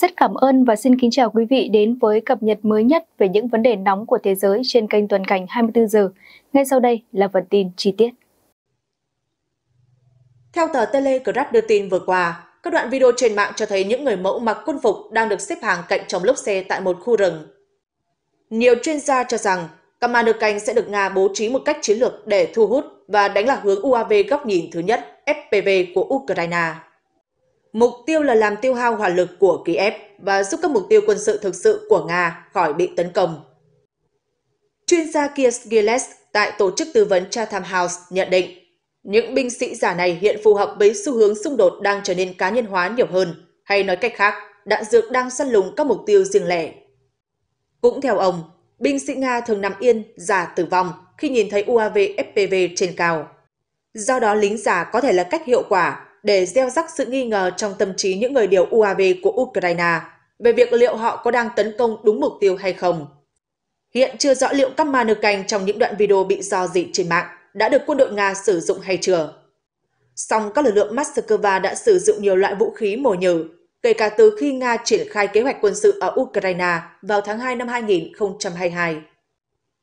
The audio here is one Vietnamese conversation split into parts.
Rất cảm ơn và xin kính chào quý vị đến với cập nhật mới nhất về những vấn đề nóng của thế giới trên kênh Tuần Cảnh 24 giờ. Ngay sau đây là phần tin chi tiết. Theo tờ Telegraph đưa tin vừa qua, các đoạn video trên mạng cho thấy những người mẫu mặc quân phục đang được xếp hàng cạnh trong lốp xe tại một khu rừng. Nhiều chuyên gia cho rằng Kamanurkan sẽ được Nga bố trí một cách chiến lược để thu hút và đánh lạc hướng UAV góc nhìn thứ nhất FPV của Ukraine. Mục tiêu là làm tiêu hao hỏa lực của Kiev và giúp các mục tiêu quân sự thực sự của Nga khỏi bị tấn công. Chuyên gia Kies Gilles tại tổ chức tư vấn Chatham House nhận định, những binh sĩ giả này hiện phù hợp với xu hướng xung đột đang trở nên cá nhân hóa nhiều hơn, hay nói cách khác, đạn dược đang săn lùng các mục tiêu riêng lẻ. Cũng theo ông, binh sĩ Nga thường nằm yên, giả tử vong khi nhìn thấy UAV FPV trên cao. Do đó lính giả có thể là cách hiệu quả để gieo rắc sự nghi ngờ trong tâm trí những người điều UAV của Ukraine về việc liệu họ có đang tấn công đúng mục tiêu hay không. Hiện chưa rõ liệu các ma nơ canh trong những đoạn video bị dò dị trên mạng đã được quân đội Nga sử dụng hay chưa. Song các lực lượng Moscow đã sử dụng nhiều loại vũ khí mồi nhử, kể cả từ khi Nga triển khai kế hoạch quân sự ở Ukraine vào tháng 2 năm 2022.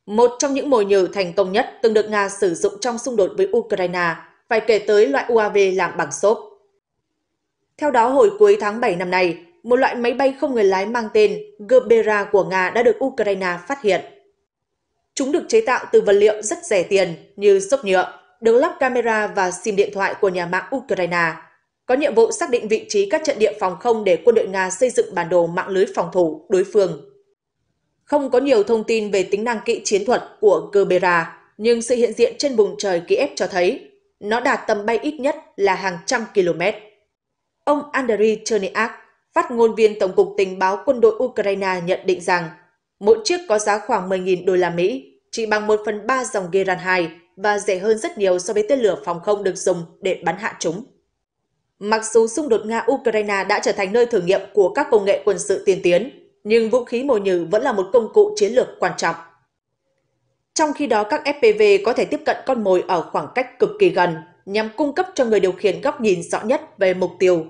Một trong những mồi nhử thành công nhất từng được Nga sử dụng trong xung đột với Ukraine phải kể tới loại UAV làm bằng xốp. Theo đó, hồi cuối tháng 7 năm nay, một loại máy bay không người lái mang tên Gerbera của Nga đã được Ukraine phát hiện. Chúng được chế tạo từ vật liệu rất rẻ tiền như xốp nhựa, được lắp camera và sim điện thoại của nhà mạng Ukraine, có nhiệm vụ xác định vị trí các trận địa phòng không để quân đội Nga xây dựng bản đồ mạng lưới phòng thủ đối phương. Không có nhiều thông tin về tính năng kỹ chiến thuật của Gerbera, nhưng sự hiện diện trên vùng trời Kiev cho thấy nó đạt tầm bay ít nhất là hàng trăm km. Ông Andriy Cherniak, phát ngôn viên Tổng cục Tình báo quân đội Ukraine nhận định rằng mỗi chiếc có giá khoảng 10.000 đô la Mỹ, chỉ bằng 1 phần 3 dòng Geran 2 và rẻ hơn rất nhiều so với tên lửa phòng không được dùng để bắn hạ chúng. Mặc dù xung đột Nga-Ukraine đã trở thành nơi thử nghiệm của các công nghệ quân sự tiên tiến, nhưng vũ khí mồi nhử vẫn là một công cụ chiến lược quan trọng. Trong khi đó, các FPV có thể tiếp cận con mồi ở khoảng cách cực kỳ gần nhằm cung cấp cho người điều khiển góc nhìn rõ nhất về mục tiêu.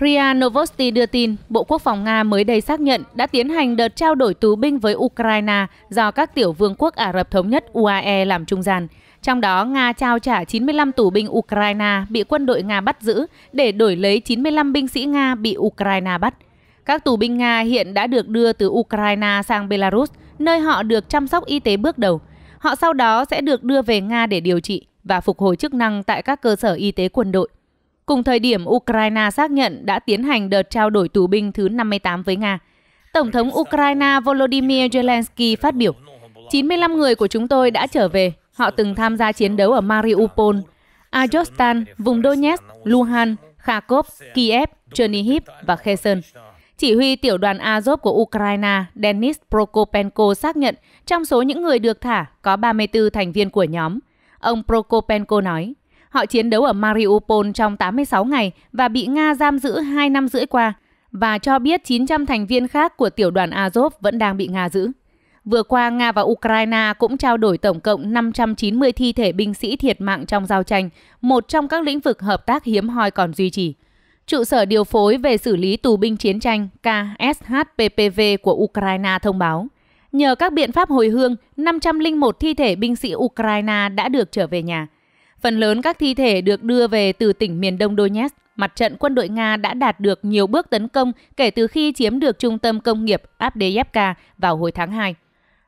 RIA Novosti đưa tin, Bộ Quốc phòng Nga mới đây xác nhận đã tiến hành đợt trao đổi tù binh với Ukraine do các tiểu vương quốc Ả Rập Thống Nhất UAE làm trung gian. Trong đó, Nga trao trả 95 tù binh Ukraine bị quân đội Nga bắt giữ để đổi lấy 95 binh sĩ Nga bị Ukraine bắt – các tù binh Nga hiện đã được đưa từ Ukraine sang Belarus, nơi họ được chăm sóc y tế bước đầu. Họ sau đó sẽ được đưa về Nga để điều trị và phục hồi chức năng tại các cơ sở y tế quân đội. Cùng thời điểm, Ukraine xác nhận đã tiến hành đợt trao đổi tù binh thứ 58 với Nga. Tổng thống Ukraine Volodymyr Zelensky phát biểu, 95 người của chúng tôi đã trở về. Họ từng tham gia chiến đấu ở Mariupol, Azovstal, vùng Donetsk, Luhansk, Kharkov, Kiev, Chernihiv và Kherson. Chỉ huy tiểu đoàn Azov của Ukraine Denis Prokopenko xác nhận trong số những người được thả có 34 thành viên của nhóm. Ông Prokopenko nói, họ chiến đấu ở Mariupol trong 86 ngày và bị Nga giam giữ 2 năm rưỡi qua và cho biết 900 thành viên khác của tiểu đoàn Azov vẫn đang bị Nga giữ. Vừa qua, Nga và Ukraine cũng trao đổi tổng cộng 590 thi thể binh sĩ thiệt mạng trong giao tranh, một trong các lĩnh vực hợp tác hiếm hoi còn duy trì trụ sở điều phối về xử lý tù binh chiến tranh KSHPPV của Ukraine thông báo. Nhờ các biện pháp hồi hương, 501 thi thể binh sĩ Ukraine đã được trở về nhà. Phần lớn các thi thể được đưa về từ tỉnh miền đông Donetsk. Mặt trận quân đội Nga đã đạt được nhiều bước tấn công kể từ khi chiếm được trung tâm công nghiệp Abdeyevka vào hồi tháng 2.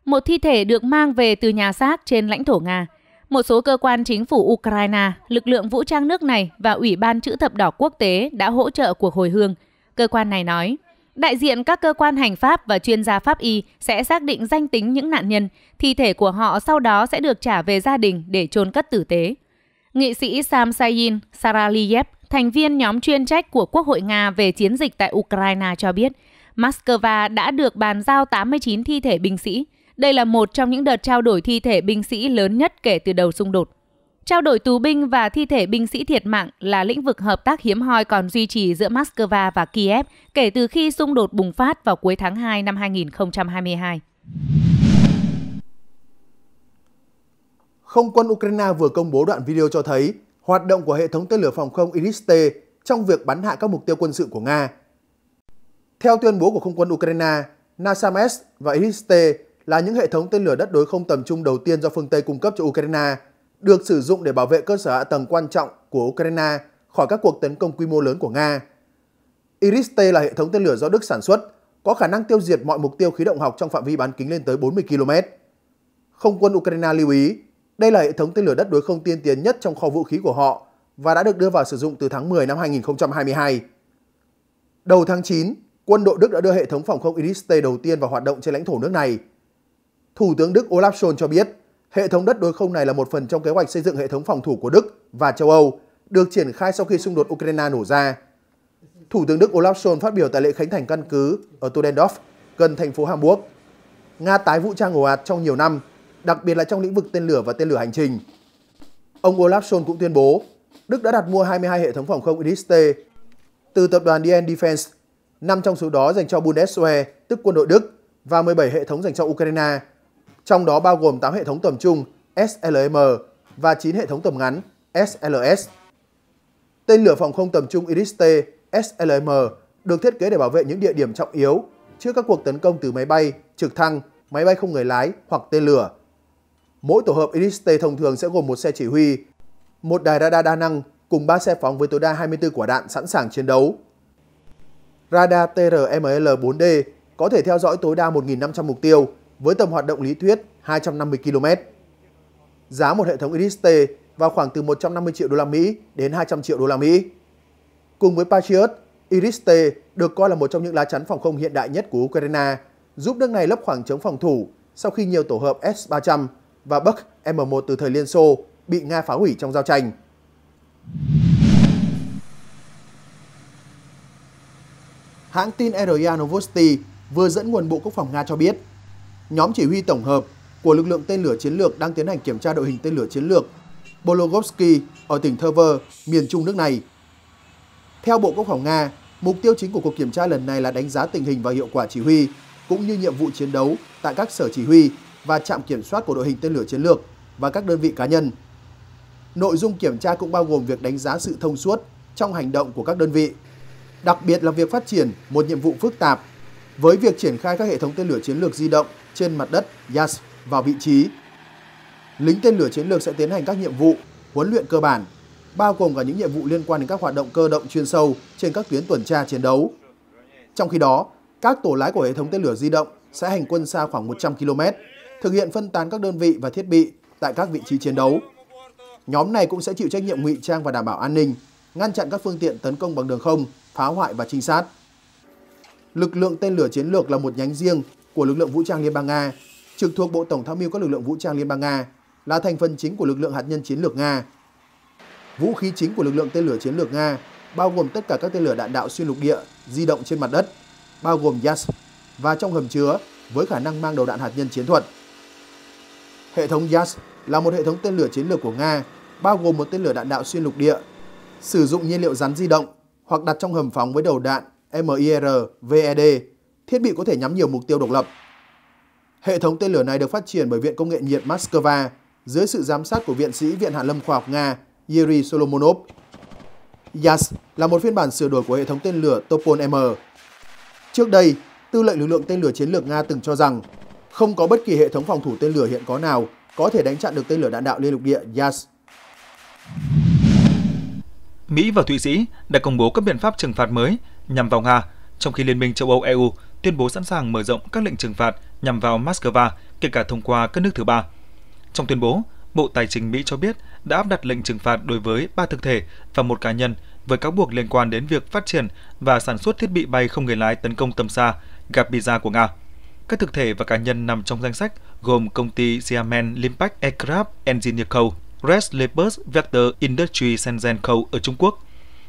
Một thi thể được mang về từ nhà xác trên lãnh thổ Nga – một số cơ quan chính phủ Ukraine, lực lượng vũ trang nước này và Ủy ban Chữ thập đỏ quốc tế đã hỗ trợ cuộc hồi hương. Cơ quan này nói, đại diện các cơ quan hành pháp và chuyên gia pháp y sẽ xác định danh tính những nạn nhân, thi thể của họ sau đó sẽ được trả về gia đình để chôn cất tử tế. Nghị sĩ Sam Sayin Saraliyev, thành viên nhóm chuyên trách của Quốc hội Nga về chiến dịch tại Ukraine cho biết, Moscow đã được bàn giao 89 thi thể binh sĩ, đây là một trong những đợt trao đổi thi thể binh sĩ lớn nhất kể từ đầu xung đột. Trao đổi tù binh và thi thể binh sĩ thiệt mạng là lĩnh vực hợp tác hiếm hoi còn duy trì giữa Moscow và Kiev kể từ khi xung đột bùng phát vào cuối tháng 2 năm 2022. Không quân Ukraine vừa công bố đoạn video cho thấy hoạt động của hệ thống tên lửa phòng không Iris-T trong việc bắn hạ các mục tiêu quân sự của Nga. Theo tuyên bố của không quân Ukraine, NASAMS và Iris-T là những hệ thống tên lửa đất đối không tầm trung đầu tiên do phương Tây cung cấp cho Ukraine, được sử dụng để bảo vệ cơ sở hạ tầng quan trọng của Ukraine khỏi các cuộc tấn công quy mô lớn của Nga. Iris-T là hệ thống tên lửa do Đức sản xuất, có khả năng tiêu diệt mọi mục tiêu khí động học trong phạm vi bán kính lên tới 40 km. Không quân Ukraine lưu ý, đây là hệ thống tên lửa đất đối không tiên tiến nhất trong kho vũ khí của họ và đã được đưa vào sử dụng từ tháng 10 năm 2022. Đầu tháng 9, quân đội Đức đã đưa hệ thống phòng không Iris-T đầu tiên vào hoạt động trên lãnh thổ nước này – Thủ tướng Đức Olaf Scholz cho biết, hệ thống đất đối không này là một phần trong kế hoạch xây dựng hệ thống phòng thủ của Đức và châu Âu, được triển khai sau khi xung đột Ukraine nổ ra. Thủ tướng Đức Olaf Scholz phát biểu tại lễ khánh thành căn cứ ở Tudendorf, gần thành phố Hamburg. Nga tái vũ trang ồ ạt trong nhiều năm, đặc biệt là trong lĩnh vực tên lửa và tên lửa hành trình. Ông Olaf Scholz cũng tuyên bố, Đức đã đặt mua 22 hệ thống phòng không iris từ tập đoàn DN Defense, 5 trong số đó dành cho Bundeswehr, tức quân đội Đức, và 17 hệ thống dành cho Ukraine trong đó bao gồm 8 hệ thống tầm trung SLM và 9 hệ thống tầm ngắn SLS. Tên lửa phòng không tầm trung Iris-T SLM được thiết kế để bảo vệ những địa điểm trọng yếu trước các cuộc tấn công từ máy bay, trực thăng, máy bay không người lái hoặc tên lửa. Mỗi tổ hợp Iris-T thông thường sẽ gồm một xe chỉ huy, một đài radar đa năng cùng 3 xe phóng với tối đa 24 quả đạn sẵn sàng chiến đấu. Radar TRML-4D có thể theo dõi tối đa 1.500 mục tiêu với tầm hoạt động lý thuyết 250 km. Giá một hệ thống IRIS-T vào khoảng từ 150 triệu đô la Mỹ đến 200 triệu đô la Mỹ. Cùng với Patriot, IRIS-T được coi là một trong những lá chắn phòng không hiện đại nhất của Ukraine, giúp nước này lấp khoảng trống phòng thủ sau khi nhiều tổ hợp S-300 và Buck M1 từ thời Liên Xô bị Nga phá hủy trong giao tranh. Hãng tin RIA Novosti vừa dẫn nguồn Bộ Quốc phòng Nga cho biết nhóm chỉ huy tổng hợp của lực lượng tên lửa chiến lược đang tiến hành kiểm tra đội hình tên lửa chiến lược Bologovsky ở tỉnh Tver, miền trung nước này. Theo Bộ Quốc phòng Nga, mục tiêu chính của cuộc kiểm tra lần này là đánh giá tình hình và hiệu quả chỉ huy, cũng như nhiệm vụ chiến đấu tại các sở chỉ huy và trạm kiểm soát của đội hình tên lửa chiến lược và các đơn vị cá nhân. Nội dung kiểm tra cũng bao gồm việc đánh giá sự thông suốt trong hành động của các đơn vị, đặc biệt là việc phát triển một nhiệm vụ phức tạp với việc triển khai các hệ thống tên lửa chiến lược di động trên mặt đất Yas vào vị trí. Lính tên lửa chiến lược sẽ tiến hành các nhiệm vụ huấn luyện cơ bản, bao gồm cả những nhiệm vụ liên quan đến các hoạt động cơ động chuyên sâu trên các tuyến tuần tra chiến đấu. Trong khi đó, các tổ lái của hệ thống tên lửa di động sẽ hành quân xa khoảng 100 km, thực hiện phân tán các đơn vị và thiết bị tại các vị trí chiến đấu. Nhóm này cũng sẽ chịu trách nhiệm ngụy trang và đảm bảo an ninh, ngăn chặn các phương tiện tấn công bằng đường không, phá hoại và trinh sát. Lực lượng tên lửa chiến lược là một nhánh riêng của lực lượng vũ trang Liên bang Nga, trực thuộc Bộ Tổng tham mưu các lực lượng vũ trang Liên bang Nga, là thành phần chính của lực lượng hạt nhân chiến lược Nga. Vũ khí chính của lực lượng tên lửa chiến lược Nga bao gồm tất cả các tên lửa đạn đạo xuyên lục địa di động trên mặt đất, bao gồm Yas và trong hầm chứa với khả năng mang đầu đạn hạt nhân chiến thuật. Hệ thống Yas là một hệ thống tên lửa chiến lược của Nga, bao gồm một tên lửa đạn đạo xuyên lục địa, sử dụng nhiên liệu rắn di động hoặc đặt trong hầm phóng với đầu đạn MIR VED thiết bị có thể nhắm nhiều mục tiêu độc lập. Hệ thống tên lửa này được phát triển bởi Viện Công nghệ nhiệt Moscow dưới sự giám sát của Viện sĩ Viện Hàn lâm Khoa học Nga Yuri Solomonov. YAS là một phiên bản sửa đổi của hệ thống tên lửa Topol M. Trước đây, Tư lệnh lực lượng tên lửa chiến lược Nga từng cho rằng không có bất kỳ hệ thống phòng thủ tên lửa hiện có nào có thể đánh chặn được tên lửa đạn đạo liên lục địa YAS. Mỹ và Thụy Sĩ đã công bố các biện pháp trừng phạt mới nhằm vào Nga, trong khi Liên minh châu Âu EU tuyên bố sẵn sàng mở rộng các lệnh trừng phạt nhằm vào Moscow, kể cả thông qua các nước thứ ba. Trong tuyên bố, Bộ Tài chính Mỹ cho biết đã áp đặt lệnh trừng phạt đối với ba thực thể và một cá nhân với cáo buộc liên quan đến việc phát triển và sản xuất thiết bị bay không người lái tấn công tầm xa Gapiza của Nga. Các thực thể và cá nhân nằm trong danh sách gồm công ty Xiamen Limpac Aircraft Engineer Co., Red Leopard Vector Industry Shenzhen Co. ở Trung Quốc,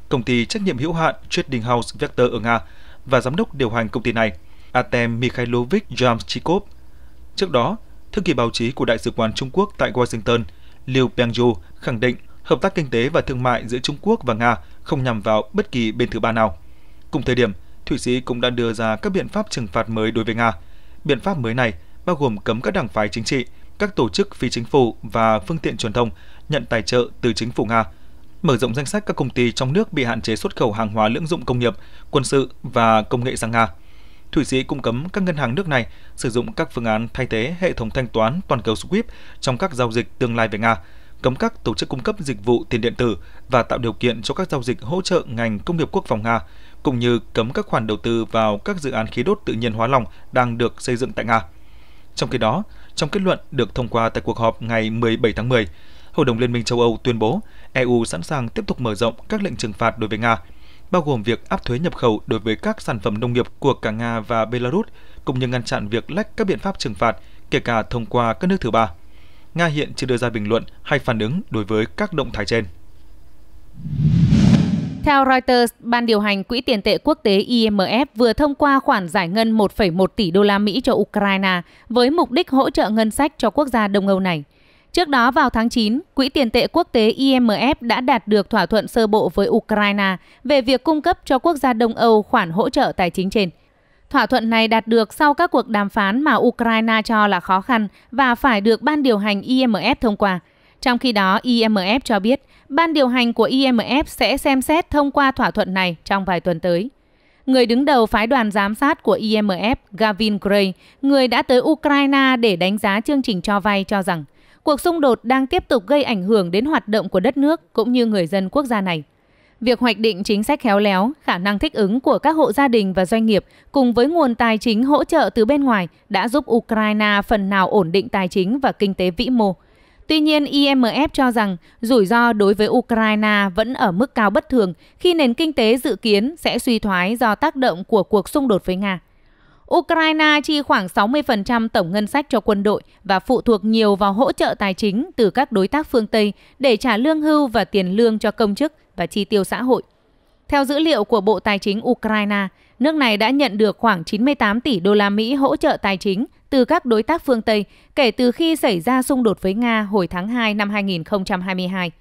công ty trách nhiệm hữu hạn Trading House Vector ở Nga và giám đốc điều hành công ty này, Artem Mikhailovich Yamchikov. Trước đó, thư ký báo chí của Đại sứ quán Trung Quốc tại Washington, Liu Pengyu khẳng định hợp tác kinh tế và thương mại giữa Trung Quốc và Nga không nhằm vào bất kỳ bên thứ ba nào. Cùng thời điểm, Thụy Sĩ cũng đã đưa ra các biện pháp trừng phạt mới đối với Nga. Biện pháp mới này bao gồm cấm các đảng phái chính trị, các tổ chức phi chính phủ và phương tiện truyền thông nhận tài trợ từ chính phủ Nga – mở rộng danh sách các công ty trong nước bị hạn chế xuất khẩu hàng hóa lưỡng dụng công nghiệp, quân sự và công nghệ sang Nga. Thụy Sĩ cũng cấm các ngân hàng nước này sử dụng các phương án thay thế hệ thống thanh toán toàn cầu SWIFT trong các giao dịch tương lai về Nga, cấm các tổ chức cung cấp dịch vụ tiền điện tử và tạo điều kiện cho các giao dịch hỗ trợ ngành công nghiệp quốc phòng Nga, cũng như cấm các khoản đầu tư vào các dự án khí đốt tự nhiên hóa lỏng đang được xây dựng tại Nga. Trong khi đó, trong kết luận được thông qua tại cuộc họp ngày 17 tháng 10, Hội đồng Liên minh châu Âu tuyên bố EU sẵn sàng tiếp tục mở rộng các lệnh trừng phạt đối với Nga, bao gồm việc áp thuế nhập khẩu đối với các sản phẩm nông nghiệp của cả Nga và Belarus, cũng như ngăn chặn việc lách các biện pháp trừng phạt, kể cả thông qua các nước thứ ba. Nga hiện chưa đưa ra bình luận hay phản ứng đối với các động thái trên. Theo Reuters, Ban điều hành Quỹ tiền tệ quốc tế IMF vừa thông qua khoản giải ngân 1,1 tỷ đô la Mỹ cho Ukraine với mục đích hỗ trợ ngân sách cho quốc gia Đông Âu này – Trước đó vào tháng 9, Quỹ tiền tệ quốc tế IMF đã đạt được thỏa thuận sơ bộ với Ukraine về việc cung cấp cho quốc gia Đông Âu khoản hỗ trợ tài chính trên. Thỏa thuận này đạt được sau các cuộc đàm phán mà Ukraine cho là khó khăn và phải được ban điều hành IMF thông qua. Trong khi đó, IMF cho biết ban điều hành của IMF sẽ xem xét thông qua thỏa thuận này trong vài tuần tới. Người đứng đầu phái đoàn giám sát của IMF, Gavin Gray, người đã tới Ukraine để đánh giá chương trình cho vay cho rằng cuộc xung đột đang tiếp tục gây ảnh hưởng đến hoạt động của đất nước cũng như người dân quốc gia này. Việc hoạch định chính sách khéo léo, khả năng thích ứng của các hộ gia đình và doanh nghiệp cùng với nguồn tài chính hỗ trợ từ bên ngoài đã giúp Ukraine phần nào ổn định tài chính và kinh tế vĩ mô. Tuy nhiên, IMF cho rằng rủi ro đối với Ukraine vẫn ở mức cao bất thường khi nền kinh tế dự kiến sẽ suy thoái do tác động của cuộc xung đột với Nga. Ukraine chi khoảng 60% tổng ngân sách cho quân đội và phụ thuộc nhiều vào hỗ trợ tài chính từ các đối tác phương Tây để trả lương hưu và tiền lương cho công chức và chi tiêu xã hội. Theo dữ liệu của Bộ Tài chính Ukraine, nước này đã nhận được khoảng 98 tỷ đô la Mỹ hỗ trợ tài chính từ các đối tác phương Tây kể từ khi xảy ra xung đột với Nga hồi tháng 2 năm 2022.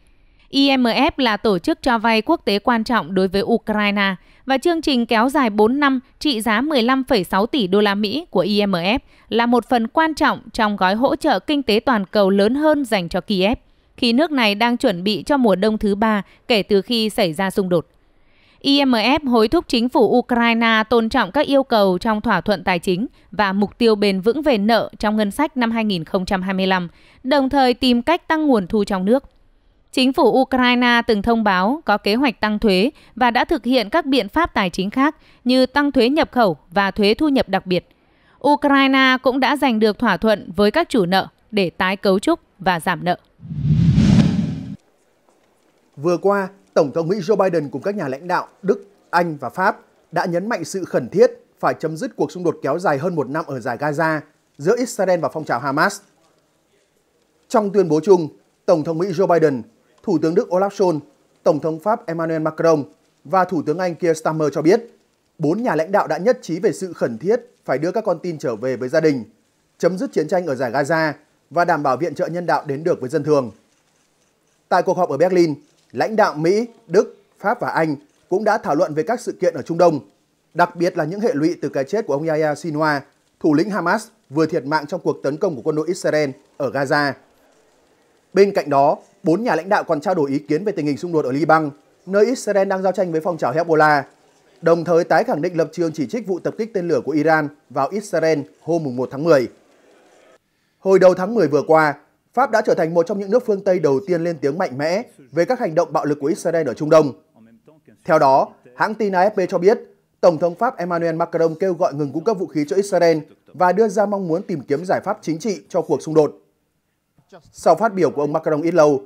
IMF là tổ chức cho vay quốc tế quan trọng đối với Ukraine và chương trình kéo dài 4 năm trị giá 15,6 tỷ đô la Mỹ của IMF là một phần quan trọng trong gói hỗ trợ kinh tế toàn cầu lớn hơn dành cho Kiev, khi nước này đang chuẩn bị cho mùa đông thứ ba kể từ khi xảy ra xung đột. IMF hối thúc chính phủ Ukraine tôn trọng các yêu cầu trong thỏa thuận tài chính và mục tiêu bền vững về nợ trong ngân sách năm 2025, đồng thời tìm cách tăng nguồn thu trong nước. Chính phủ Ukraine từng thông báo có kế hoạch tăng thuế và đã thực hiện các biện pháp tài chính khác như tăng thuế nhập khẩu và thuế thu nhập đặc biệt. Ukraine cũng đã giành được thỏa thuận với các chủ nợ để tái cấu trúc và giảm nợ. Vừa qua, Tổng thống Mỹ Joe Biden cùng các nhà lãnh đạo Đức, Anh và Pháp đã nhấn mạnh sự khẩn thiết phải chấm dứt cuộc xung đột kéo dài hơn một năm ở giải Gaza giữa Israel và phong trào Hamas. Trong tuyên bố chung, Tổng thống Mỹ Joe Biden Thủ tướng Đức Olaf Scholz, Tổng thống Pháp Emmanuel Macron và Thủ tướng Anh Keir Starmer cho biết, bốn nhà lãnh đạo đã nhất trí về sự khẩn thiết phải đưa các con tin trở về với gia đình, chấm dứt chiến tranh ở giải Gaza và đảm bảo viện trợ nhân đạo đến được với dân thường. Tại cuộc họp ở Berlin, lãnh đạo Mỹ, Đức, Pháp và Anh cũng đã thảo luận về các sự kiện ở Trung Đông, đặc biệt là những hệ lụy từ cái chết của ông Yahya Sinwar, thủ lĩnh Hamas vừa thiệt mạng trong cuộc tấn công của quân đội Israel ở Gaza. Bên cạnh đó, bốn nhà lãnh đạo còn trao đổi ý kiến về tình hình xung đột ở Liban, nơi Israel đang giao tranh với phong trào Hezbollah, đồng thời tái khẳng định lập trường chỉ trích vụ tập kích tên lửa của Iran vào Israel hôm 1 tháng 10. Hồi đầu tháng 10 vừa qua, Pháp đã trở thành một trong những nước phương Tây đầu tiên lên tiếng mạnh mẽ về các hành động bạo lực của Israel ở Trung Đông. Theo đó, hãng tin AFP cho biết, Tổng thống Pháp Emmanuel Macron kêu gọi ngừng cung cấp vũ khí cho Israel và đưa ra mong muốn tìm kiếm giải pháp chính trị cho cuộc xung đột. Sau phát biểu của ông Macron ít lâu,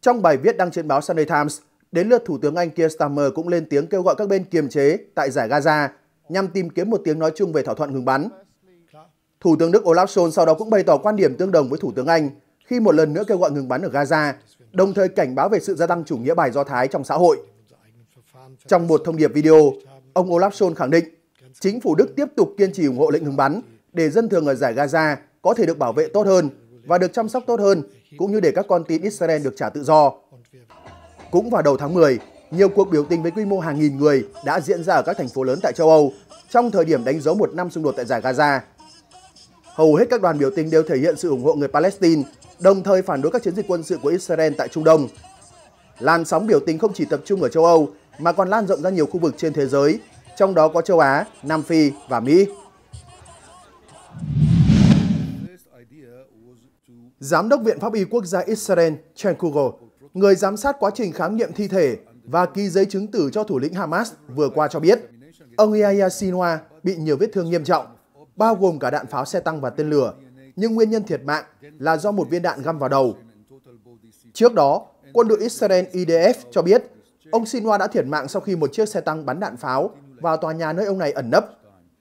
trong bài viết đăng trên báo Sunday Times, đến lượt Thủ tướng Anh Keir Starmer cũng lên tiếng kêu gọi các bên kiềm chế tại giải Gaza nhằm tìm kiếm một tiếng nói chung về thỏa thuận ngừng bắn. Thủ tướng Đức Olaf Scholz sau đó cũng bày tỏ quan điểm tương đồng với Thủ tướng Anh khi một lần nữa kêu gọi ngừng bắn ở Gaza, đồng thời cảnh báo về sự gia tăng chủ nghĩa bài Do Thái trong xã hội. Trong một thông điệp video, ông Olaf Scholz khẳng định chính phủ Đức tiếp tục kiên trì ủng hộ lệnh ngừng bắn để dân thường ở giải Gaza có thể được bảo vệ tốt hơn và được chăm sóc tốt hơn, cũng như để các con tin Israel được trả tự do. Cũng vào đầu tháng 10, nhiều cuộc biểu tình với quy mô hàng nghìn người đã diễn ra ở các thành phố lớn tại châu Âu trong thời điểm đánh dấu một năm xung đột tại giải Gaza. Hầu hết các đoàn biểu tình đều thể hiện sự ủng hộ người Palestine, đồng thời phản đối các chiến dịch quân sự của Israel tại Trung Đông. Làn sóng biểu tình không chỉ tập trung ở châu Âu mà còn lan rộng ra nhiều khu vực trên thế giới, trong đó có châu Á, Nam Phi và Mỹ. Giám đốc Viện Pháp y Quốc gia Israel Chen Kugel, người giám sát quá trình khám nghiệm thi thể và ký giấy chứng tử cho thủ lĩnh Hamas vừa qua cho biết, ông Yahya Sinwa bị nhiều vết thương nghiêm trọng, bao gồm cả đạn pháo xe tăng và tên lửa, nhưng nguyên nhân thiệt mạng là do một viên đạn găm vào đầu. Trước đó, quân đội Israel IDF cho biết ông Sinwa đã thiệt mạng sau khi một chiếc xe tăng bắn đạn pháo vào tòa nhà nơi ông này ẩn nấp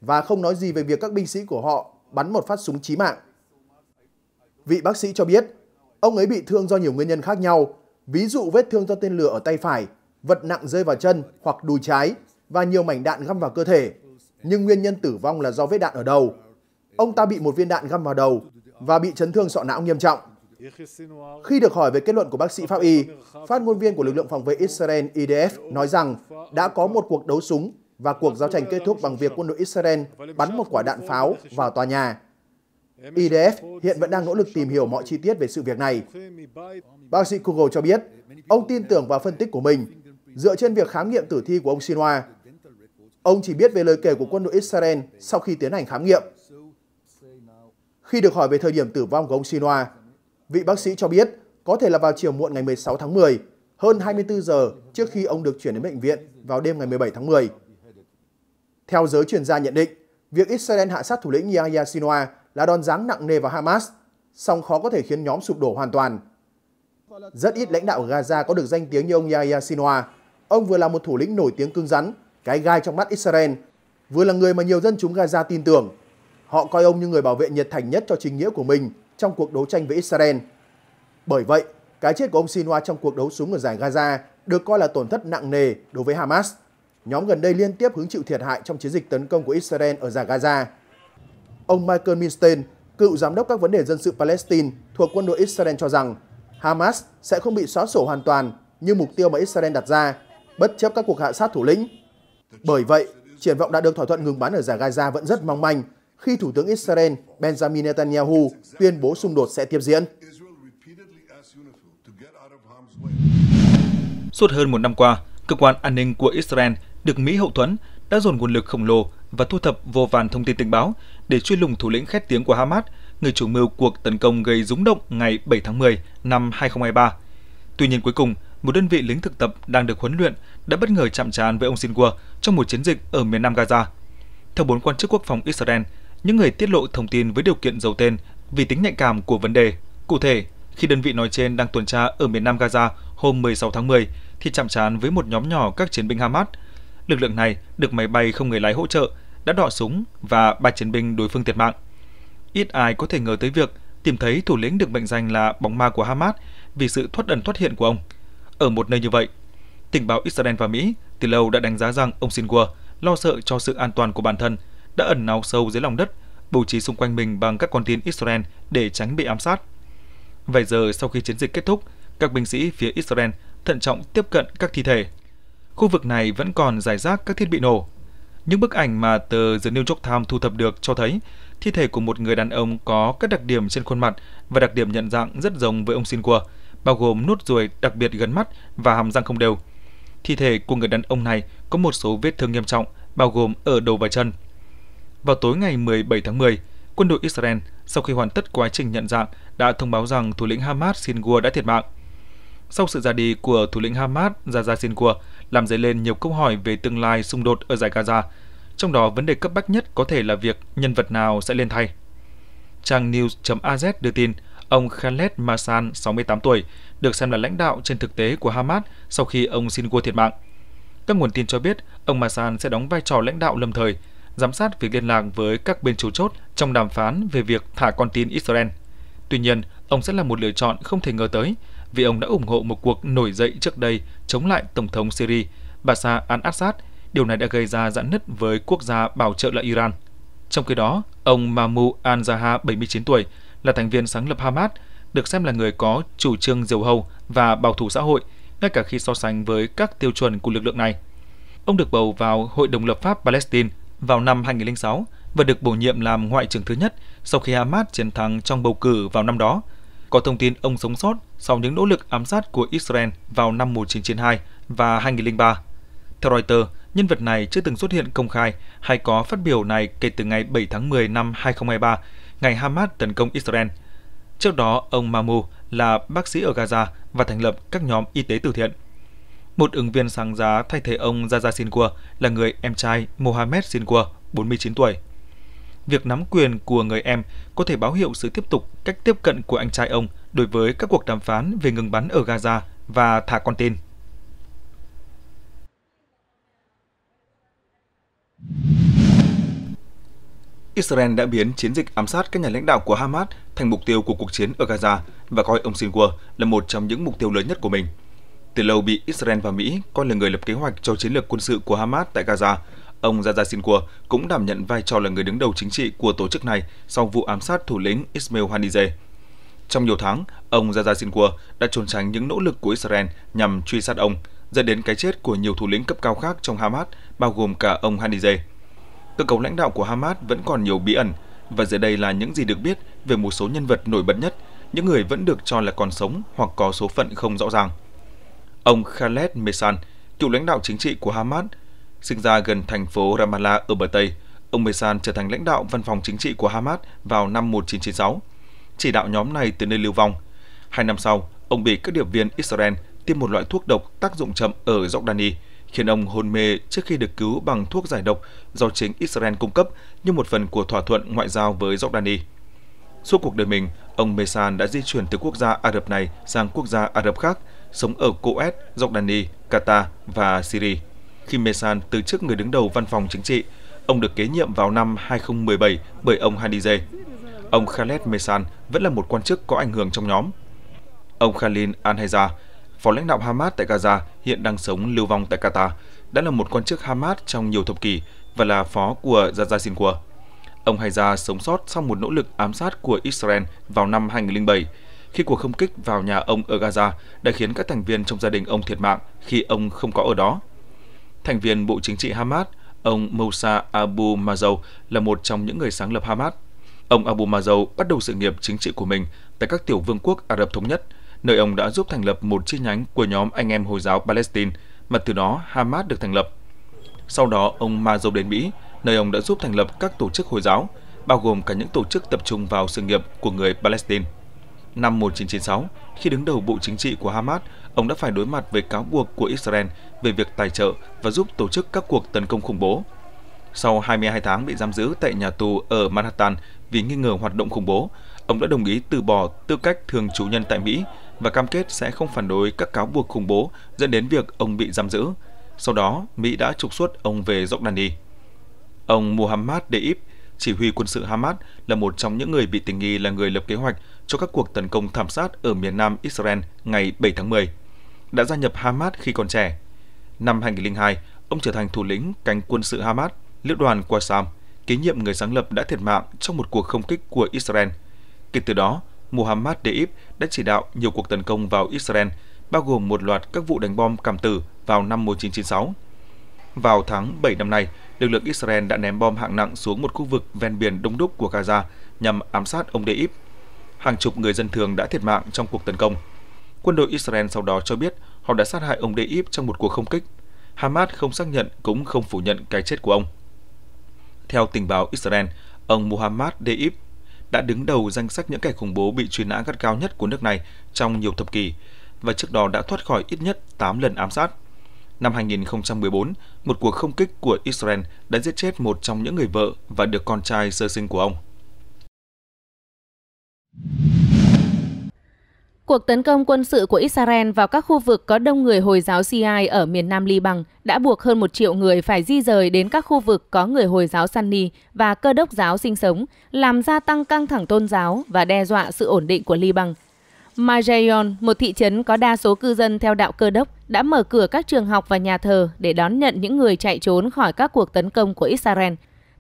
và không nói gì về việc các binh sĩ của họ bắn một phát súng chí mạng. Vị bác sĩ cho biết, ông ấy bị thương do nhiều nguyên nhân khác nhau, ví dụ vết thương do tên lửa ở tay phải, vật nặng rơi vào chân hoặc đùi trái và nhiều mảnh đạn găm vào cơ thể. Nhưng nguyên nhân tử vong là do vết đạn ở đầu. Ông ta bị một viên đạn găm vào đầu và bị chấn thương sọ não nghiêm trọng. Khi được hỏi về kết luận của bác sĩ pháp y, phát ngôn viên của lực lượng phòng vệ Israel IDF nói rằng đã có một cuộc đấu súng và cuộc giao tranh kết thúc bằng việc quân đội Israel bắn một quả đạn pháo vào tòa nhà. IDF hiện vẫn đang nỗ lực tìm hiểu mọi chi tiết về sự việc này. Bác sĩ Kugel cho biết, ông tin tưởng vào phân tích của mình dựa trên việc khám nghiệm tử thi của ông Sinwa. Ông chỉ biết về lời kể của quân đội Israel sau khi tiến hành khám nghiệm. Khi được hỏi về thời điểm tử vong của ông Sinwa, vị bác sĩ cho biết có thể là vào chiều muộn ngày 16 tháng 10, hơn 24 giờ trước khi ông được chuyển đến bệnh viện vào đêm ngày 17 tháng 10. Theo giới chuyên gia nhận định, việc Israel hạ sát thủ lĩnh Yahya Sinwa là đòn giáng nặng nề vào Hamas, song khó có thể khiến nhóm sụp đổ hoàn toàn. Rất ít lãnh đạo Gaza có được danh tiếng như ông Yahya Sinwar. Ông vừa là một thủ lĩnh nổi tiếng cứng rắn, cái gai trong mắt Israel, vừa là người mà nhiều dân chúng Gaza tin tưởng. Họ coi ông như người bảo vệ nhiệt thành nhất cho chính nghĩa của mình trong cuộc đấu tranh với Israel. Bởi vậy, cái chết của ông Sinwar trong cuộc đấu súng ở giải Gaza được coi là tổn thất nặng nề đối với Hamas. Nhóm gần đây liên tiếp hứng chịu thiệt hại trong chiến dịch tấn công của Israel ở giải Gaza. Ông Michael Minstein, cựu giám đốc các vấn đề dân sự Palestine thuộc quân đội Israel cho rằng Hamas sẽ không bị xóa sổ hoàn toàn như mục tiêu mà Israel đặt ra, bất chấp các cuộc hạ sát thủ lĩnh. Bởi vậy, triển vọng đã được thỏa thuận ngừng bắn ở giải Gaza vẫn rất mong manh khi Thủ tướng Israel Benjamin Netanyahu tuyên bố xung đột sẽ tiếp diễn. Suốt hơn một năm qua, cơ quan an ninh của Israel được Mỹ hậu thuẫn đã dồn nguồn lực khổng lồ và thu thập vô vàn thông tin tình báo để truy lùng thủ lĩnh khét tiếng của Hamas, người chủ mưu cuộc tấn công gây rúng động ngày 7 tháng 10 năm 2023. Tuy nhiên cuối cùng, một đơn vị lính thực tập đang được huấn luyện đã bất ngờ chạm trán với ông Sinwar trong một chiến dịch ở miền Nam Gaza. Theo bốn quan chức quốc phòng Israel, những người tiết lộ thông tin với điều kiện giấu tên vì tính nhạy cảm của vấn đề. Cụ thể, khi đơn vị nói trên đang tuần tra ở miền Nam Gaza hôm 16 tháng 10 thì chạm trán với một nhóm nhỏ các chiến binh Hamas. Lực lượng này được máy bay không người lái hỗ trợ đã đọ súng và ba chiến binh đối phương thiệt mạng. Ít ai có thể ngờ tới việc tìm thấy thủ lĩnh được mệnh danh là bóng ma của Hamas vì sự thoát ẩn thoát hiện của ông. Ở một nơi như vậy, tình báo Israel và Mỹ từ lâu đã đánh giá rằng ông Sinwar lo sợ cho sự an toàn của bản thân, đã ẩn náu sâu dưới lòng đất, bố trí xung quanh mình bằng các con tin Israel để tránh bị ám sát. Vài giờ sau khi chiến dịch kết thúc, các binh sĩ phía Israel thận trọng tiếp cận các thi thể. Khu vực này vẫn còn giải rác các thiết bị nổ, những bức ảnh mà tờ The New York Times thu thập được cho thấy thi thể của một người đàn ông có các đặc điểm trên khuôn mặt và đặc điểm nhận dạng rất giống với ông Sinclair, bao gồm nốt ruồi đặc biệt gần mắt và hàm răng không đều. Thi thể của người đàn ông này có một số vết thương nghiêm trọng, bao gồm ở đầu và chân. Vào tối ngày 17 tháng 10, quân đội Israel sau khi hoàn tất quá trình nhận dạng đã thông báo rằng thủ lĩnh Hamas Sinwar đã thiệt mạng. Sau sự ra đi của thủ lĩnh Hamas Zaza Sinwar, làm dấy lên nhiều câu hỏi về tương lai xung đột ở giải Gaza, trong đó vấn đề cấp bách nhất có thể là việc nhân vật nào sẽ lên thay. Trang news.az đưa tin, ông Khaled Masan, 68 tuổi, được xem là lãnh đạo trên thực tế của Hamas sau khi ông Sinwar thiệt mạng. Các nguồn tin cho biết, ông Masan sẽ đóng vai trò lãnh đạo lâm thời, giám sát việc liên lạc với các bên chủ chốt trong đàm phán về việc thả con tin Israel. Tuy nhiên, ông sẽ là một lựa chọn không thể ngờ tới vì ông đã ủng hộ một cuộc nổi dậy trước đây chống lại Tổng thống Syria Bashar al-Assad. Điều này đã gây ra giãn nứt với quốc gia bảo trợ là Iran. Trong khi đó, ông Mahmoud al-Zaha, 79 tuổi, là thành viên sáng lập Hamas, được xem là người có chủ trương diều hầu và bảo thủ xã hội, ngay cả khi so sánh với các tiêu chuẩn của lực lượng này. Ông được bầu vào Hội đồng lập pháp Palestine vào năm 2006 và được bổ nhiệm làm ngoại trưởng thứ nhất sau khi Hamas chiến thắng trong bầu cử vào năm đó – có thông tin ông sống sót sau những nỗ lực ám sát của Israel vào năm 1992 và 2003. Theo Reuters, nhân vật này chưa từng xuất hiện công khai hay có phát biểu này kể từ ngày 7 tháng 10 năm 2023, ngày Hamas tấn công Israel. Trước đó, ông Mamu là bác sĩ ở Gaza và thành lập các nhóm y tế từ thiện. Một ứng viên sáng giá thay thế ông Zaza Sinqua là người em trai Mohamed Sinqua, 49 tuổi, việc nắm quyền của người em có thể báo hiệu sự tiếp tục cách tiếp cận của anh trai ông đối với các cuộc đàm phán về ngừng bắn ở Gaza và thả con tin. Israel đã biến chiến dịch ám sát các nhà lãnh đạo của Hamas thành mục tiêu của cuộc chiến ở Gaza và coi ông Sinwar là một trong những mục tiêu lớn nhất của mình. Từ lâu bị Israel và Mỹ coi là người lập kế hoạch cho chiến lược quân sự của Hamas tại Gaza Ông Zaza Sinkua cũng đảm nhận vai trò là người đứng đầu chính trị của tổ chức này sau vụ ám sát thủ lĩnh Ismail Haniyeh. Trong nhiều tháng, ông Zaza Sinkua đã trốn tránh những nỗ lực của Israel nhằm truy sát ông, dẫn đến cái chết của nhiều thủ lĩnh cấp cao khác trong Hamas, bao gồm cả ông Haniyeh. Cơ cấu lãnh đạo của Hamas vẫn còn nhiều bí ẩn, và dưới đây là những gì được biết về một số nhân vật nổi bật nhất, những người vẫn được cho là còn sống hoặc có số phận không rõ ràng. Ông Khaled Mesan, cựu lãnh đạo chính trị của Hamas, Sinh ra gần thành phố Ramallah ở bờ Tây, ông Mesan trở thành lãnh đạo văn phòng chính trị của Hamas vào năm 1996, chỉ đạo nhóm này từ nơi lưu vong. Hai năm sau, ông bị các điệp viên Israel tiêm một loại thuốc độc tác dụng chậm ở Jordani, khiến ông hôn mê trước khi được cứu bằng thuốc giải độc do chính Israel cung cấp như một phần của thỏa thuận ngoại giao với Jordani. Suốt cuộc đời mình, ông Mesan đã di chuyển từ quốc gia Ả Rập này sang quốc gia Ả Rập khác, sống ở Kuwait, Jordani, Qatar và Syria khi Mesan từ chức người đứng đầu văn phòng chính trị. Ông được kế nhiệm vào năm 2017 bởi ông Hadize. Ông Khaled Mesan vẫn là một quan chức có ảnh hưởng trong nhóm. Ông Khalil Al-Hayza, phó lãnh đạo Hamas tại Gaza, hiện đang sống lưu vong tại Qatar, đã là một quan chức Hamas trong nhiều thập kỷ và là phó của Zaza Sinqua. Ông Hayza sống sót sau một nỗ lực ám sát của Israel vào năm 2007, khi cuộc không kích vào nhà ông ở Gaza đã khiến các thành viên trong gia đình ông thiệt mạng khi ông không có ở đó thành viên Bộ Chính trị Hamas, ông Moussa Abu Mazou là một trong những người sáng lập Hamas. Ông Abu Mazou bắt đầu sự nghiệp chính trị của mình tại các tiểu vương quốc Ả Rập Thống Nhất, nơi ông đã giúp thành lập một chi nhánh của nhóm anh em Hồi giáo Palestine, mà từ đó Hamas được thành lập. Sau đó, ông Mazou đến Mỹ, nơi ông đã giúp thành lập các tổ chức Hồi giáo, bao gồm cả những tổ chức tập trung vào sự nghiệp của người Palestine. Năm 1996, khi đứng đầu Bộ Chính trị của Hamas, ông đã phải đối mặt với cáo buộc của Israel về việc tài trợ và giúp tổ chức các cuộc tấn công khủng bố. Sau 22 tháng bị giam giữ tại nhà tù ở Manhattan vì nghi ngờ hoạt động khủng bố, ông đã đồng ý từ bỏ tư cách thường trú nhân tại Mỹ và cam kết sẽ không phản đối các cáo buộc khủng bố dẫn đến việc ông bị giam giữ. Sau đó, Mỹ đã trục xuất ông về Jordani. Ông Muhammad Deib, chỉ huy quân sự Hamas, là một trong những người bị tình nghi là người lập kế hoạch cho các cuộc tấn công thảm sát ở miền nam Israel ngày 7 tháng 10, đã gia nhập Hamas khi còn trẻ. Năm 2002, ông trở thành thủ lĩnh cánh quân sự Hamas, lữ đoàn Qassam, kế nhiệm người sáng lập đã thiệt mạng trong một cuộc không kích của Israel. Kể từ đó, Muhammad Deib đã chỉ đạo nhiều cuộc tấn công vào Israel, bao gồm một loạt các vụ đánh bom cảm tử vào năm 1996. Vào tháng 7 năm nay, lực lượng Israel đã ném bom hạng nặng xuống một khu vực ven biển đông đúc của Gaza nhằm ám sát ông Deib hàng chục người dân thường đã thiệt mạng trong cuộc tấn công. Quân đội Israel sau đó cho biết họ đã sát hại ông Deib trong một cuộc không kích. Hamas không xác nhận cũng không phủ nhận cái chết của ông. Theo tình báo Israel, ông Muhammad Deib đã đứng đầu danh sách những kẻ khủng bố bị truy nã gắt cao nhất của nước này trong nhiều thập kỷ và trước đó đã thoát khỏi ít nhất 8 lần ám sát. Năm 2014, một cuộc không kích của Israel đã giết chết một trong những người vợ và được con trai sơ sinh của ông. Cuộc tấn công quân sự của Israel vào các khu vực có đông người Hồi giáo Shiite ở miền Nam Liban đã buộc hơn một triệu người phải di rời đến các khu vực có người Hồi giáo Sunni và cơ đốc giáo sinh sống, làm gia tăng căng thẳng tôn giáo và đe dọa sự ổn định của Liban. Majayon, một thị trấn có đa số cư dân theo đạo cơ đốc, đã mở cửa các trường học và nhà thờ để đón nhận những người chạy trốn khỏi các cuộc tấn công của Israel,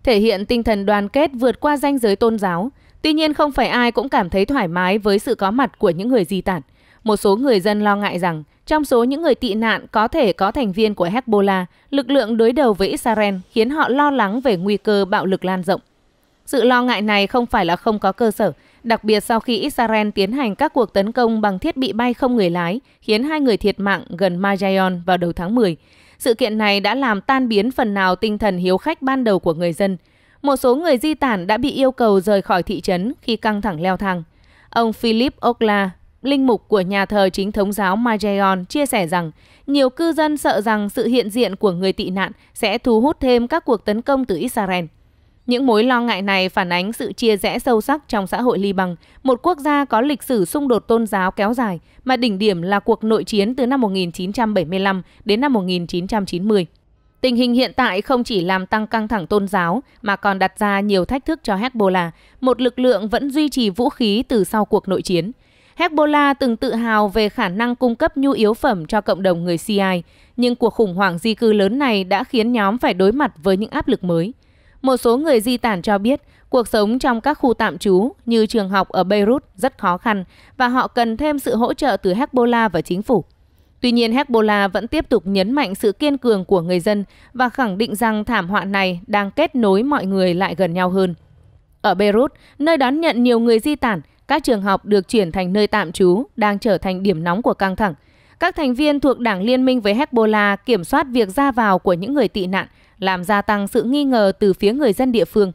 thể hiện tinh thần đoàn kết vượt qua ranh giới tôn giáo – Tuy nhiên không phải ai cũng cảm thấy thoải mái với sự có mặt của những người di tản. Một số người dân lo ngại rằng trong số những người tị nạn có thể có thành viên của Hezbollah, lực lượng đối đầu với Israel khiến họ lo lắng về nguy cơ bạo lực lan rộng. Sự lo ngại này không phải là không có cơ sở, đặc biệt sau khi Israel tiến hành các cuộc tấn công bằng thiết bị bay không người lái, khiến hai người thiệt mạng gần Majayon vào đầu tháng 10. Sự kiện này đã làm tan biến phần nào tinh thần hiếu khách ban đầu của người dân – một số người di tản đã bị yêu cầu rời khỏi thị trấn khi căng thẳng leo thang. Ông Philip Okla, linh mục của nhà thờ chính thống giáo Majeon chia sẻ rằng nhiều cư dân sợ rằng sự hiện diện của người tị nạn sẽ thu hút thêm các cuộc tấn công từ Israel. Những mối lo ngại này phản ánh sự chia rẽ sâu sắc trong xã hội Liban, một quốc gia có lịch sử xung đột tôn giáo kéo dài mà đỉnh điểm là cuộc nội chiến từ năm 1975 đến năm 1990. Tình hình hiện tại không chỉ làm tăng căng thẳng tôn giáo mà còn đặt ra nhiều thách thức cho Hezbollah, một lực lượng vẫn duy trì vũ khí từ sau cuộc nội chiến. Hezbollah từng tự hào về khả năng cung cấp nhu yếu phẩm cho cộng đồng người CI, nhưng cuộc khủng hoảng di cư lớn này đã khiến nhóm phải đối mặt với những áp lực mới. Một số người di tản cho biết cuộc sống trong các khu tạm trú như trường học ở Beirut rất khó khăn và họ cần thêm sự hỗ trợ từ Hezbollah và chính phủ. Tuy nhiên, Hezbollah vẫn tiếp tục nhấn mạnh sự kiên cường của người dân và khẳng định rằng thảm họa này đang kết nối mọi người lại gần nhau hơn. Ở Beirut, nơi đón nhận nhiều người di tản, các trường học được chuyển thành nơi tạm trú đang trở thành điểm nóng của căng thẳng. Các thành viên thuộc đảng liên minh với Hezbollah kiểm soát việc ra vào của những người tị nạn, làm gia tăng sự nghi ngờ từ phía người dân địa phương.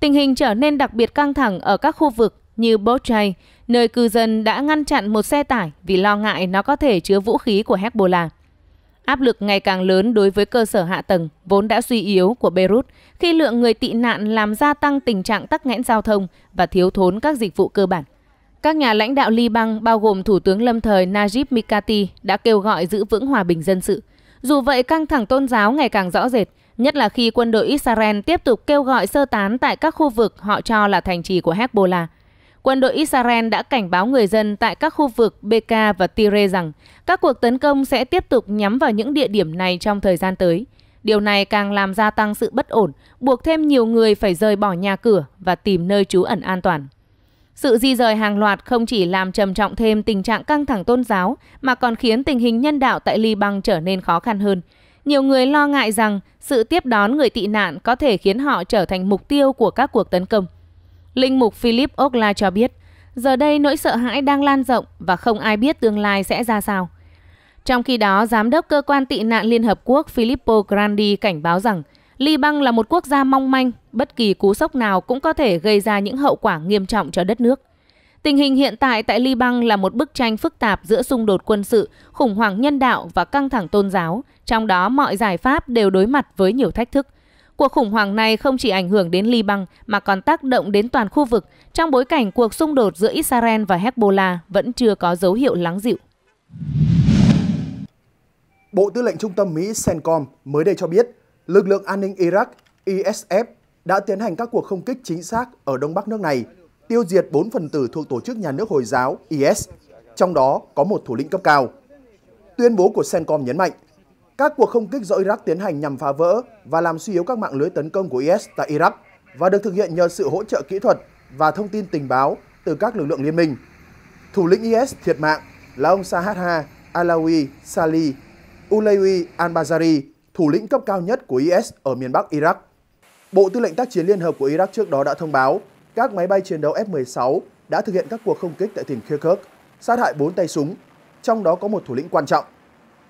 Tình hình trở nên đặc biệt căng thẳng ở các khu vực như Bochay, nơi cư dân đã ngăn chặn một xe tải vì lo ngại nó có thể chứa vũ khí của Hezbollah. Áp lực ngày càng lớn đối với cơ sở hạ tầng vốn đã suy yếu của Beirut khi lượng người tị nạn làm gia tăng tình trạng tắc nghẽn giao thông và thiếu thốn các dịch vụ cơ bản. Các nhà lãnh đạo Liban bao gồm Thủ tướng lâm thời Najib Mikati đã kêu gọi giữ vững hòa bình dân sự. Dù vậy, căng thẳng tôn giáo ngày càng rõ rệt, nhất là khi quân đội Israel tiếp tục kêu gọi sơ tán tại các khu vực họ cho là thành trì của Hezbollah quân đội Israel đã cảnh báo người dân tại các khu vực Beka và Tire rằng các cuộc tấn công sẽ tiếp tục nhắm vào những địa điểm này trong thời gian tới. Điều này càng làm gia tăng sự bất ổn, buộc thêm nhiều người phải rời bỏ nhà cửa và tìm nơi trú ẩn an toàn. Sự di rời hàng loạt không chỉ làm trầm trọng thêm tình trạng căng thẳng tôn giáo mà còn khiến tình hình nhân đạo tại Liban trở nên khó khăn hơn. Nhiều người lo ngại rằng sự tiếp đón người tị nạn có thể khiến họ trở thành mục tiêu của các cuộc tấn công. Linh mục Philip Okla cho biết, giờ đây nỗi sợ hãi đang lan rộng và không ai biết tương lai sẽ ra sao. Trong khi đó, Giám đốc Cơ quan Tị nạn Liên Hợp Quốc Filippo Grandi cảnh báo rằng Liban là một quốc gia mong manh, bất kỳ cú sốc nào cũng có thể gây ra những hậu quả nghiêm trọng cho đất nước. Tình hình hiện tại tại Liban là một bức tranh phức tạp giữa xung đột quân sự, khủng hoảng nhân đạo và căng thẳng tôn giáo, trong đó mọi giải pháp đều đối mặt với nhiều thách thức. Cuộc khủng hoảng này không chỉ ảnh hưởng đến Liban mà còn tác động đến toàn khu vực trong bối cảnh cuộc xung đột giữa Israel và Hezbollah vẫn chưa có dấu hiệu lắng dịu. Bộ Tư lệnh Trung tâm Mỹ CENTCOM mới đây cho biết, lực lượng an ninh Iraq ISF đã tiến hành các cuộc không kích chính xác ở đông bắc nước này, tiêu diệt 4 phần tử thuộc tổ chức nhà nước Hồi giáo IS, trong đó có một thủ lĩnh cấp cao. Tuyên bố của CENTCOM nhấn mạnh, các cuộc không kích do Iraq tiến hành nhằm phá vỡ và làm suy yếu các mạng lưới tấn công của IS tại Iraq và được thực hiện nhờ sự hỗ trợ kỹ thuật và thông tin tình báo từ các lực lượng liên minh. Thủ lĩnh IS thiệt mạng là ông Sahaha Alawi Salih Ulewi al-Bazari, thủ lĩnh cấp cao nhất của IS ở miền Bắc Iraq. Bộ Tư lệnh Tác chiến Liên hợp của Iraq trước đó đã thông báo các máy bay chiến đấu F-16 đã thực hiện các cuộc không kích tại tỉnh Kirkuk, sát hại 4 tay súng, trong đó có một thủ lĩnh quan trọng.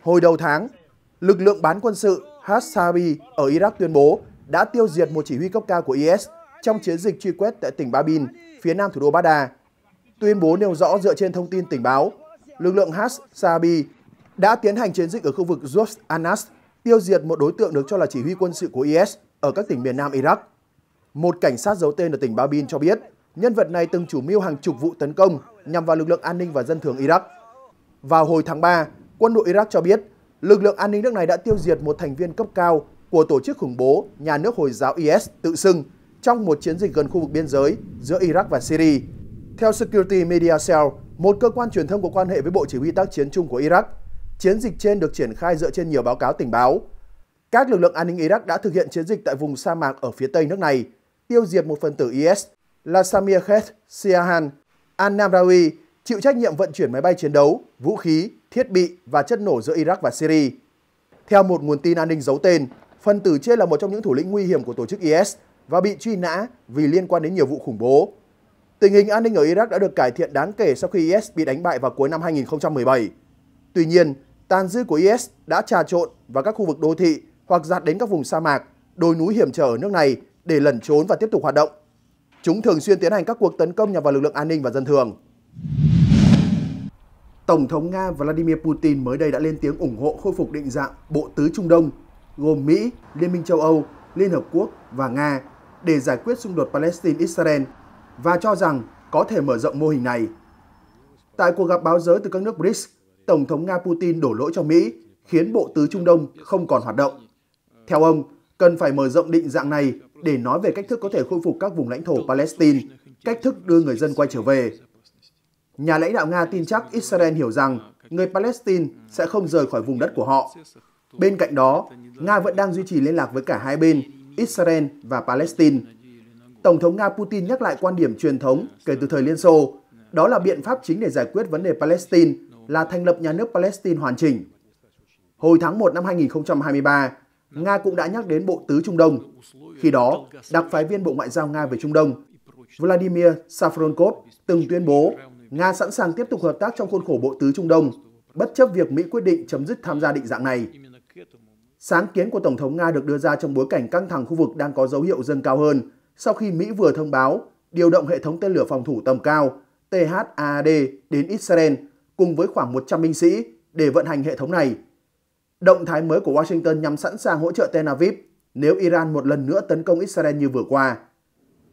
Hồi đầu tháng, Lực lượng bán quân sự Hassabi ở Iraq tuyên bố đã tiêu diệt một chỉ huy cấp cao của IS trong chiến dịch truy quét tại tỉnh Babin, phía nam thủ đô Baghdad. Tuyên bố nêu rõ dựa trên thông tin tình báo, lực lượng Hassabi đã tiến hành chiến dịch ở khu vực Jus Anas, tiêu diệt một đối tượng được cho là chỉ huy quân sự của IS ở các tỉnh miền nam Iraq. Một cảnh sát giấu tên ở tỉnh Babin cho biết, nhân vật này từng chủ mưu hàng chục vụ tấn công nhằm vào lực lượng an ninh và dân thường Iraq. Vào hồi tháng 3, quân đội Iraq cho biết lực lượng an ninh nước này đã tiêu diệt một thành viên cấp cao của tổ chức khủng bố nhà nước Hồi giáo IS tự xưng trong một chiến dịch gần khu vực biên giới giữa Iraq và Syria. Theo Security Media Cell, một cơ quan truyền thông có quan hệ với Bộ Chỉ huy tác chiến chung của Iraq, chiến dịch trên được triển khai dựa trên nhiều báo cáo tình báo. Các lực lượng an ninh Iraq đã thực hiện chiến dịch tại vùng sa mạc ở phía tây nước này, tiêu diệt một phần tử IS là Samir Khet Siahan An-Namrawi, chịu trách nhiệm vận chuyển máy bay chiến đấu, vũ khí thiết bị và chất nổ giữa Iraq và Syria. Theo một nguồn tin an ninh giấu tên, phần tử trên là một trong những thủ lĩnh nguy hiểm của tổ chức IS và bị truy nã vì liên quan đến nhiều vụ khủng bố. Tình hình an ninh ở Iraq đã được cải thiện đáng kể sau khi IS bị đánh bại vào cuối năm 2017. Tuy nhiên, tàn dư của IS đã trà trộn vào các khu vực đô thị hoặc dạt đến các vùng sa mạc, đồi núi hiểm trở ở nước này để lẩn trốn và tiếp tục hoạt động. Chúng thường xuyên tiến hành các cuộc tấn công nhằm vào lực lượng an ninh và dân thường. Tổng thống Nga Vladimir Putin mới đây đã lên tiếng ủng hộ khôi phục định dạng Bộ Tứ Trung Đông, gồm Mỹ, Liên minh châu Âu, Liên Hợp Quốc và Nga để giải quyết xung đột Palestine-Israel và cho rằng có thể mở rộng mô hình này. Tại cuộc gặp báo giới từ các nước BRICS, Tổng thống Nga Putin đổ lỗi cho Mỹ, khiến Bộ Tứ Trung Đông không còn hoạt động. Theo ông, cần phải mở rộng định dạng này để nói về cách thức có thể khôi phục các vùng lãnh thổ Palestine, cách thức đưa người dân quay trở về Nhà lãnh đạo Nga tin chắc Israel hiểu rằng người Palestine sẽ không rời khỏi vùng đất của họ. Bên cạnh đó, Nga vẫn đang duy trì liên lạc với cả hai bên, Israel và Palestine. Tổng thống Nga Putin nhắc lại quan điểm truyền thống kể từ thời Liên Xô, đó là biện pháp chính để giải quyết vấn đề Palestine là thành lập nhà nước Palestine hoàn chỉnh. Hồi tháng 1 năm 2023, Nga cũng đã nhắc đến Bộ Tứ Trung Đông. Khi đó, đặc phái viên Bộ Ngoại giao Nga về Trung Đông, Vladimir Safronkov từng tuyên bố Nga sẵn sàng tiếp tục hợp tác trong khuôn khổ Bộ Tứ Trung Đông, bất chấp việc Mỹ quyết định chấm dứt tham gia định dạng này. Sáng kiến của Tổng thống Nga được đưa ra trong bối cảnh căng thẳng khu vực đang có dấu hiệu dâng cao hơn sau khi Mỹ vừa thông báo điều động hệ thống tên lửa phòng thủ tầm cao THAAD đến Israel cùng với khoảng 100 binh sĩ để vận hành hệ thống này. Động thái mới của Washington nhằm sẵn sàng hỗ trợ Tel Aviv nếu Iran một lần nữa tấn công Israel như vừa qua.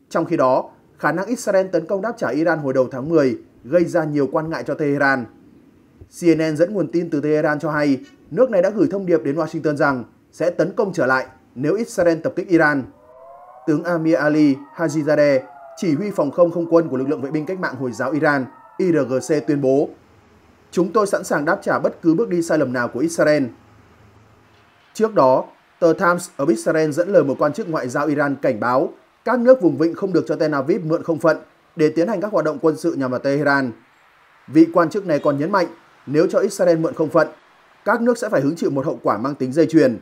Trong khi đó, khả năng Israel tấn công đáp trả Iran hồi đầu tháng 10 gây ra nhiều quan ngại cho Tehran. CNN dẫn nguồn tin từ Tehran cho hay, nước này đã gửi thông điệp đến Washington rằng sẽ tấn công trở lại nếu Israel tập kích Iran. Tướng Amir Ali Hajizadeh, chỉ huy phòng không không quân của lực lượng vệ binh cách mạng Hồi giáo Iran, IRGC tuyên bố, Chúng tôi sẵn sàng đáp trả bất cứ bước đi sai lầm nào của Israel. Trước đó, tờ Times ở Israel dẫn lời một quan chức ngoại giao Iran cảnh báo các nước vùng vịnh không được cho Tel Aviv mượn không phận để tiến hành các hoạt động quân sự nhằm vào Tehran. Vị quan chức này còn nhấn mạnh nếu cho Israel mượn không phận, các nước sẽ phải hứng chịu một hậu quả mang tính dây chuyền.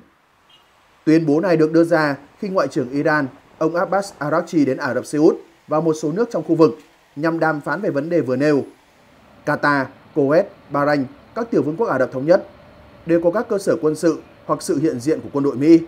Tuyên bố này được đưa ra khi Ngoại trưởng Iran, ông Abbas Araghchi đến Ả Rập Xê Út và một số nước trong khu vực nhằm đàm phán về vấn đề vừa nêu. Qatar, Kuwait, Bahrain, các tiểu vương quốc Ả Rập Thống Nhất đều có các cơ sở quân sự hoặc sự hiện diện của quân đội Mỹ